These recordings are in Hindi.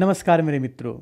नमस्कार मेरे मित्रों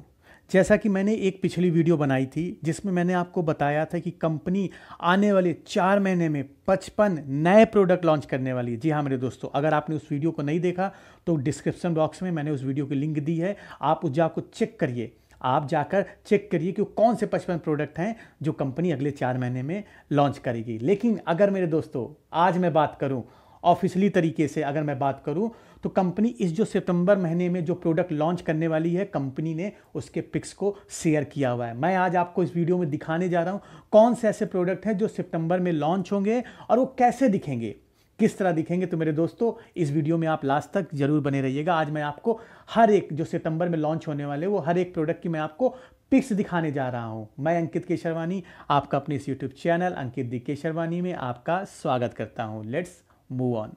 जैसा कि मैंने एक पिछली वीडियो बनाई थी जिसमें मैंने आपको बताया था कि कंपनी आने वाले चार महीने में पचपन नए प्रोडक्ट लॉन्च करने वाली है जी हाँ मेरे दोस्तों अगर आपने उस वीडियो को नहीं देखा तो डिस्क्रिप्शन बॉक्स में मैंने उस वीडियो की लिंक दी है आप उस जाकर चेक करिए आप जाकर चेक करिए कि कौन से पचपन प्रोडक्ट हैं जो कंपनी अगले चार महीने में लॉन्च करेगी लेकिन अगर मेरे दोस्तों आज मैं बात करूँ ऑफिशली तरीके से अगर मैं बात करूं तो कंपनी इस जो सितंबर महीने में जो प्रोडक्ट लॉन्च करने वाली है कंपनी ने उसके पिक्स को शेयर किया हुआ है मैं आज आपको इस वीडियो में दिखाने जा रहा हूँ कौन से ऐसे प्रोडक्ट हैं जो सितंबर में लॉन्च होंगे और वो कैसे दिखेंगे किस तरह दिखेंगे तो मेरे दोस्तों इस वीडियो में आप लास्ट तक जरूर बने रहिएगा आज मैं आपको हर एक जो सितंबर में लॉन्च होने वाले वो हर एक प्रोडक्ट की मैं आपको पिक्स दिखाने जा रहा हूं मैं अंकित केशरवानी आपका अपने इस YouTube channel Ankit the Kesharwani में आपका स्वागत करता हूं लेट्स मूव ऑन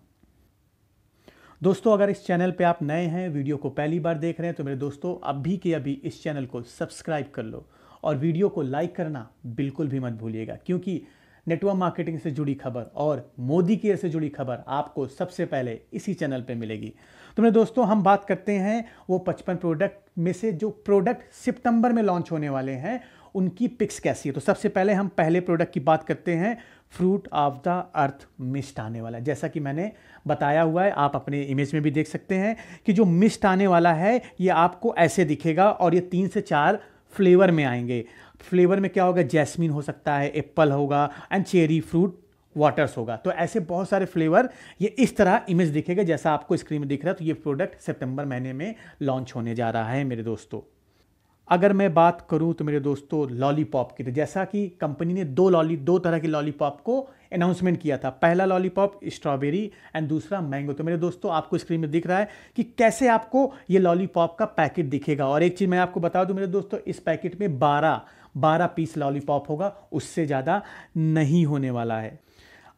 दोस्तों अगर इस चैनल पे आप नए हैं वीडियो को पहली बार देख रहे हैं तो मेरे दोस्तों अभी के अभी इस चैनल को सब्सक्राइब कर लो और वीडियो को लाइक करना बिल्कुल भी मत भूलिएगा क्योंकि नेटवर्क मार्केटिंग से जुड़ी खबर और मोदी केयर से जुड़ी खबर आपको सबसे पहले इसी चैनल पे मिलेगी तो मेरे दोस्तों हम बात करते हैं वो पचपन प्रोडक्ट में से जो प्रोडक्ट सितंबर में लॉन्च होने वाले हैं उनकी पिक्स कैसी है तो सबसे पहले हम पहले प्रोडक्ट की बात करते हैं fruit of the earth mist आने वाला जैसा कि मैंने बताया हुआ है आप अपने इमेज में भी देख सकते हैं कि जो मिस्ट आने वाला है ये आपको ऐसे दिखेगा और ये तीन से चार फ्लेवर में आएंगे फ्लेवर में क्या होगा जैस्मिन हो सकता है एप्पल होगा एंड चेरी फ्रूट वाटर्स होगा तो ऐसे बहुत सारे फ्लेवर ये इस तरह इमेज दिखेगा जैसा आपको स्क्रीन में दिख रहा है तो ये प्रोडक्ट सितंबर महीने में लॉन्च होने जा रहा है मेरे दोस्तों अगर मैं बात करूं तो मेरे दोस्तों लॉलीपॉप की तो जैसा कि कंपनी ने दो लॉली दो तरह के लॉलीपॉप को अनाउंसमेंट किया था पहला लॉलीपॉप स्ट्रॉबेरी एंड दूसरा मैंगो तो मेरे दोस्तों आपको स्क्रीन में दिख रहा है कि कैसे आपको ये लॉलीपॉप का पैकेट दिखेगा और एक चीज़ मैं आपको बता दूं मेरे दोस्तों इस पैकेट में बारह बारह पीस लॉलीपॉप होगा उससे ज़्यादा नहीं होने वाला है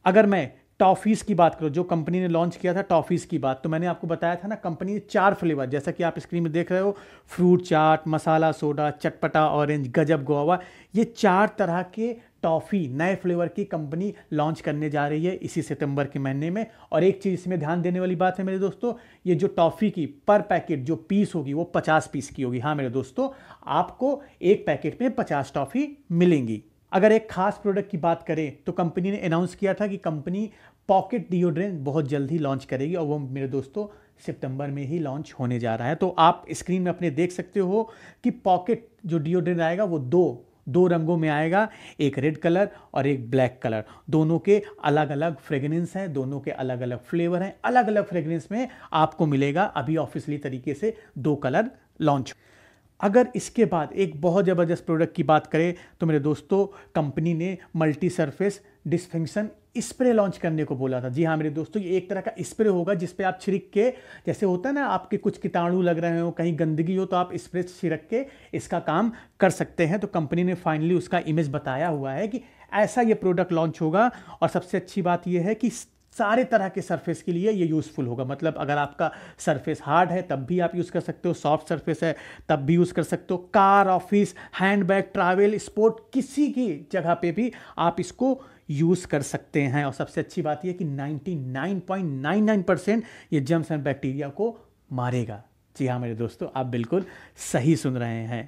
अगर मैं टॉफ़ीज़ की बात करो जो कंपनी ने लॉन्च किया था टॉफ़ीज़ की बात तो मैंने आपको बताया था ना कंपनी ने चार फ्लेवर जैसा कि आप स्क्रीन में देख रहे हो फ्रूट चाट मसाला सोडा चटपटा ऑरेंज गजब गोवा ये चार तरह के टॉफ़ी नए फ्लेवर की कंपनी लॉन्च करने जा रही है इसी सितंबर के महीने में और एक चीज़ इसमें ध्यान देने वाली बात है मेरे दोस्तों ये जो टॉफ़ी की पर पैकेट जो पीस होगी वो पचास पीस की होगी हाँ मेरे दोस्तों आपको एक पैकेट में पचास टॉफ़ी मिलेंगी अगर एक खास प्रोडक्ट की बात करें तो कंपनी ने अनाउंस किया था कि कंपनी पॉकेट डिओड्रेंट बहुत जल्द ही लॉन्च करेगी और वो मेरे दोस्तों सितंबर में ही लॉन्च होने जा रहा है तो आप स्क्रीन में अपने देख सकते हो कि पॉकेट जो डिओड्रेंट आएगा वो दो दो रंगों में आएगा एक रेड कलर और एक ब्लैक कलर दोनों के अलग अलग फ्रेगरेंस हैं दोनों के अलग अलग फ्लेवर हैं अलग अलग फ्रेगरेंस में आपको मिलेगा अभी ऑफिसली तरीके से दो कलर लॉन्च अगर इसके बाद एक बहुत ज़बरदस्त प्रोडक्ट की बात करें तो मेरे दोस्तों कंपनी ने multi surface disinfection spray launch करने को बोला था जी हाँ मेरे दोस्तों ये एक तरह का स्प्रे होगा जिस पे आप छिड़क के जैसे होता है ना आपके कुछ कीटाणु लग रहे हो कहीं गंदगी हो तो आप स्प्रे छिड़क के इसका काम कर सकते हैं तो कंपनी ने फाइनली उसका इमेज बताया हुआ है कि ऐसा ये प्रोडक्ट लॉन्च होगा और सबसे अच्छी बात यह है कि सारे तरह के सरफेस के लिए ये यूज़फुल होगा मतलब अगर आपका सरफेस हार्ड है तब भी आप यूज़ कर सकते हो सॉफ्ट सरफेस है तब भी यूज़ कर सकते हो car office handbag travel sport किसी की जगह पे भी आप इसको यूज़ कर सकते हैं और सबसे अच्छी बात यह कि 99.99 परसेंट ये जम्स एंड बैक्टीरिया को मारेगा जी हाँ मेरे दोस्तों आप बिल्कुल सही सुन रहे हैं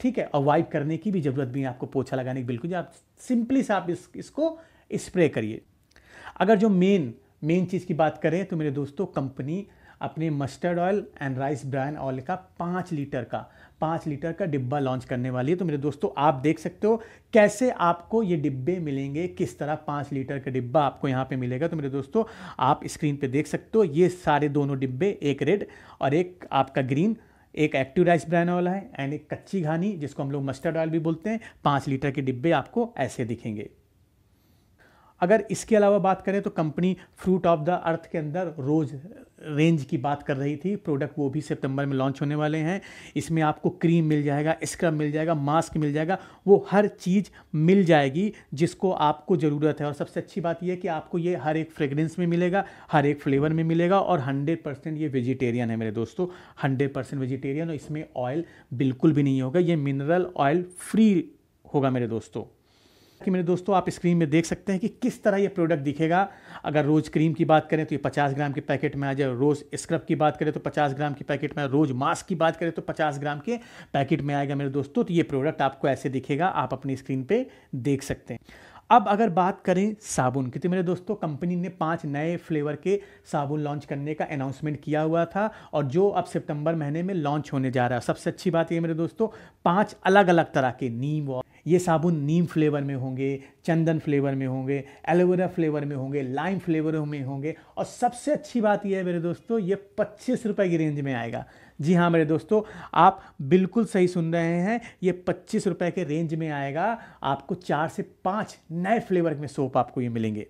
ठीक है और वाइप करने की भी ज़रूरत भी है आपको पोछा लगाने की बिल्कुल आप सिंपली से आप इस इसको स्प्रे करिए अगर जो मेन मेन चीज़ की बात करें तो मेरे दोस्तों कंपनी अपने mustard oil and rice bran oil का पाँच लीटर का पाँच लीटर का डिब्बा लॉन्च करने वाली है तो मेरे दोस्तों आप देख सकते हो कैसे आपको ये डिब्बे मिलेंगे किस तरह पाँच लीटर का डिब्बा आपको यहाँ पे मिलेगा तो मेरे दोस्तों आप स्क्रीन पे देख सकते हो ये सारे दोनों डिब्बे एक रेड और एक आपका ग्रीन एक एक्टिव राइस ब्राइन ऑयल है एंड एक कच्ची घानी जिसको हम लोग मस्टर्ड ऑयल भी बोलते हैं पाँच लीटर के डिब्बे आपको ऐसे दिखेंगे अगर इसके अलावा बात करें तो company fruit of the earth के अंदर रोज़ रेंज की बात कर रही थी प्रोडक्ट वो भी सितंबर में लॉन्च होने वाले हैं इसमें आपको क्रीम मिल जाएगा स्क्रब मिल जाएगा मास्क मिल जाएगा वो हर चीज़ मिल जाएगी जिसको आपको ज़रूरत है और सबसे अच्छी बात यह कि आपको ये हर एक फ्रेगरेंस में मिलेगा हर एक फ्लेवर में मिलेगा और हंड्रेड परसेंट ये वेजिटेरियन है मेरे दोस्तों हंड्रेड परसेंट वेजिटेरियन और इसमें ऑयल बिल्कुल भी नहीं होगा ये मिनरल ऑयल फ्री होगा मेरे दोस्तों कि मेरे दोस्तों आप स्क्रीन में देख सकते हैं कि किस तरह ये प्रोडक्ट दिखेगा अगर रोज़ क्रीम की बात करें तो ये 50 ग्राम के पैकेट में आ जाए रोज़ स्क्रब की बात करें तो 50 ग्राम के पैकेट में रोज़ मास्क की बात करें तो 50 ग्राम के पैकेट में आएगा मेरे दोस्तों तो ये प्रोडक्ट आपको ऐसे दिखेगा आप अपनी स्क्रीन पर देख सकते हैं अब अगर बात करें साबुन की तो मेरे दोस्तों कंपनी ने पांच नए फ्लेवर के साबुन लॉन्च करने का अनाउंसमेंट किया हुआ था और जो अब सितंबर महीने में लॉन्च होने जा रहा है सबसे अच्छी बात ये मेरे दोस्तों पांच अलग अलग तरह के नीम और ये साबुन नीम फ्लेवर में होंगे चंदन फ्लेवर में होंगे एलोवेरा फ्लेवर में होंगे लाइम फ्लेवर में होंगे और सबसे अच्छी बात यह है मेरे दोस्तों ये पच्चीस रुपये की रेंज में आएगा जी हाँ मेरे दोस्तों आप बिल्कुल सही सुन रहे हैं ये पच्चीस रुपये के रेंज में आएगा आपको चार से पाँच नए फ्लेवर में सोप आपको ये मिलेंगे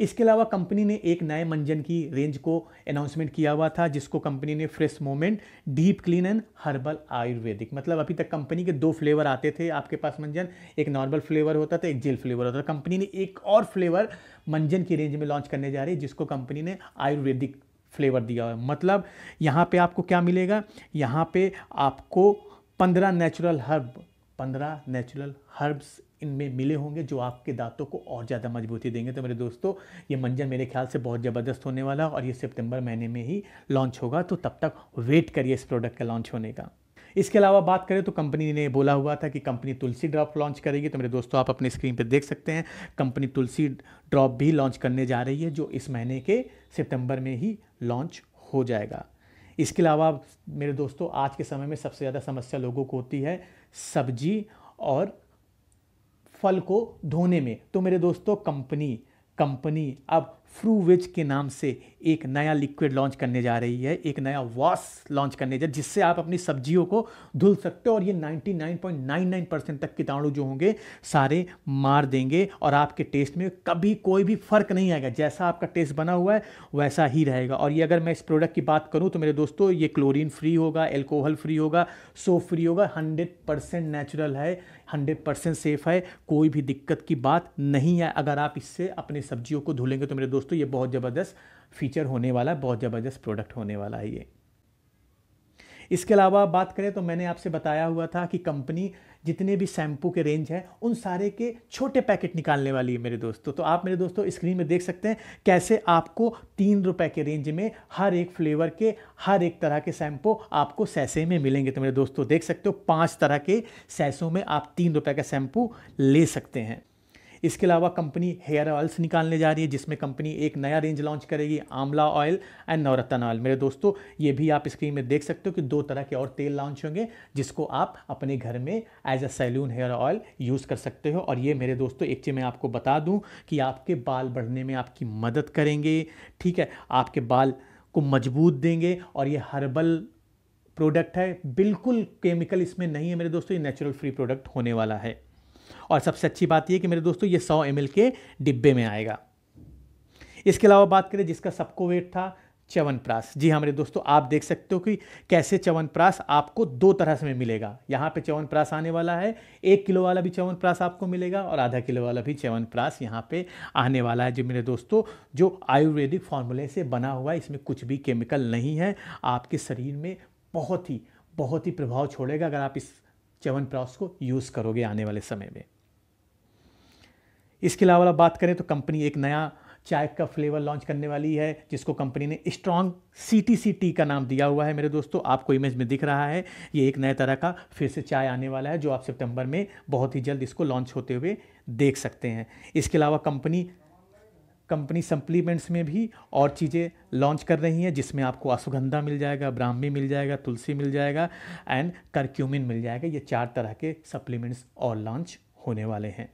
इसके अलावा कंपनी ने एक नए मंजन की रेंज को अनाउंसमेंट किया हुआ था जिसको कंपनी ने fresh moment deep clean and herbal Ayurvedic मतलब अभी तक कंपनी के दो फ्लेवर आते थे आपके पास मंजन एक नॉर्मल फ्लेवर होता था एक जेल फ्लेवर होता था कंपनी ने एक और फ्लेवर मंजन की रेंज में लॉन्च करने जा रही है जिसको कंपनी ने आयुर्वेदिक फ्लेवर दिया हुआ है मतलब यहाँ पे आपको क्या मिलेगा यहाँ पे आपको पंद्रह नेचुरल हर्ब पंद्रह नेचुरल हर्ब्स इनमें मिले होंगे जो आपके दांतों को और ज़्यादा मजबूती देंगे तो मेरे दोस्तों ये मंजन मेरे ख्याल से बहुत ज़बरदस्त होने वाला और ये सितंबर महीने में ही लॉन्च होगा तो तब तक वेट करिए इस प्रोडक्ट का लॉन्च होने का इसके अलावा बात करें तो कंपनी ने बोला हुआ था कि कंपनी तुलसी ड्रॉप लॉन्च करेगी तो मेरे दोस्तों आप अपने स्क्रीन पर देख सकते हैं कंपनी तुलसी ड्रॉप भी लॉन्च करने जा रही है जो इस महीने के सितंबर में ही लॉन्च हो जाएगा इसके अलावा मेरे दोस्तों आज के समय में सबसे ज़्यादा समस्या लोगों को होती है सब्जी और फल को धोने में तो मेरे दोस्तों कंपनी कंपनी अब फ्रूवेज के नाम से एक नया लिक्विड लॉन्च करने जा रही है एक नया वॉश लॉन्च करने जा जिससे आप अपनी सब्जियों को धुल सकते हो और ये 99.99 परसेंट तक कीटाणु जो होंगे सारे मार देंगे और आपके टेस्ट में कभी कोई भी फर्क नहीं आएगा जैसा आपका टेस्ट बना हुआ है वैसा ही रहेगा और ये अगर मैं इस प्रोडक्ट की बात करूँ तो मेरे दोस्तों ये क्लोरीन फ्री होगा एल्कोहल फ्री होगा सो फ्री होगा हंड्रेड परसेंट नेचुरल है हंड्रेड परसेंट सेफ है कोई भी दिक्कत की बात नहीं है अगर आप इससे अपनी सब्जियों को धुलेंगे तो मेरे दोस्त दोस्तों ये बहुत ज़बरदस्त फीचर होने वाला है बहुत ज़बरदस्त प्रोडक्ट होने वाला है ये इसके अलावा बात करें तो मैंने आपसे बताया हुआ था कि कंपनी जितने भी शैम्पू के रेंज हैं उन सारे के छोटे पैकेट निकालने वाली है मेरे दोस्तों तो आप मेरे दोस्तों स्क्रीन में देख सकते हैं कैसे आपको तीन रुपए के रेंज में हर एक फ्लेवर के हर एक तरह के शैम्पू आपको सैसे में मिलेंगे तो मेरे दोस्तों देख सकते हो पाँच तरह के सैसों में आप तीन रुपये का शैम्पू ले सकते हैं इसके अलावा कंपनी हेयर ऑयल्स निकालने जा रही है जिसमें कंपनी एक नया रेंज लॉन्च करेगी आंवला ऑयल एंड नवरत्न ऑयल मेरे दोस्तों ये भी आप स्क्रीन में देख सकते हो कि दो तरह के और तेल लॉन्च होंगे जिसको आप अपने घर में as a salon hair oil use कर सकते हो और ये मेरे दोस्तों एक चीज़ मैं आपको बता दूँ कि आपके बाल बढ़ने में आपकी मदद करेंगे ठीक है आपके बाल को मजबूत देंगे और ये हर्बल प्रोडक्ट है बिल्कुल केमिकल इसमें नहीं है मेरे दोस्तों ये नेचुरल फ्री प्रोडक्ट होने वाला है और सबसे अच्छी बात यह कि मेरे दोस्तों ये सौ एम के डिब्बे में आएगा इसके अलावा बात करें जिसका सबको वेट था च्यवनप्राश जी हाँ मेरे दोस्तों आप देख सकते हो कि कैसे च्यवनप्राश आपको दो तरह से मिलेगा यहाँ पे च्यवनप्राश आने वाला है एक किलो वाला भी च्यवनप्राश आपको मिलेगा और आधा किलो वाला भी च्यवनप्राश यहाँ पे आने वाला है जो मेरे दोस्तों जो आयुर्वेदिक फॉर्मूले से बना हुआ है इसमें कुछ भी केमिकल नहीं है आपके शरीर में बहुत ही बहुत ही प्रभाव छोड़ेगा अगर आप इस च्यवनप्राश को यूज़ करोगे आने वाले समय में इसके अलावा बात करें तो कंपनी एक नया चाय का फ्लेवर लॉन्च करने वाली है जिसको कंपनी ने strong C T C T का नाम दिया हुआ है मेरे दोस्तों आपको इमेज में दिख रहा है ये एक नए तरह का फिर से चाय आने वाला है जो आप सितंबर में बहुत ही जल्द इसको लॉन्च होते हुए देख सकते हैं इसके अलावा कंपनी कंपनी सप्लीमेंट्स में भी और चीज़ें लॉन्च कर रही हैं जिसमें आपको अश्वगंधा मिल जाएगा ब्राह्मी मिल जाएगा तुलसी मिल जाएगा एंड करक्यूमिन मिल जाएगा ये चार तरह के सप्लीमेंट्स और लॉन्च होने वाले हैं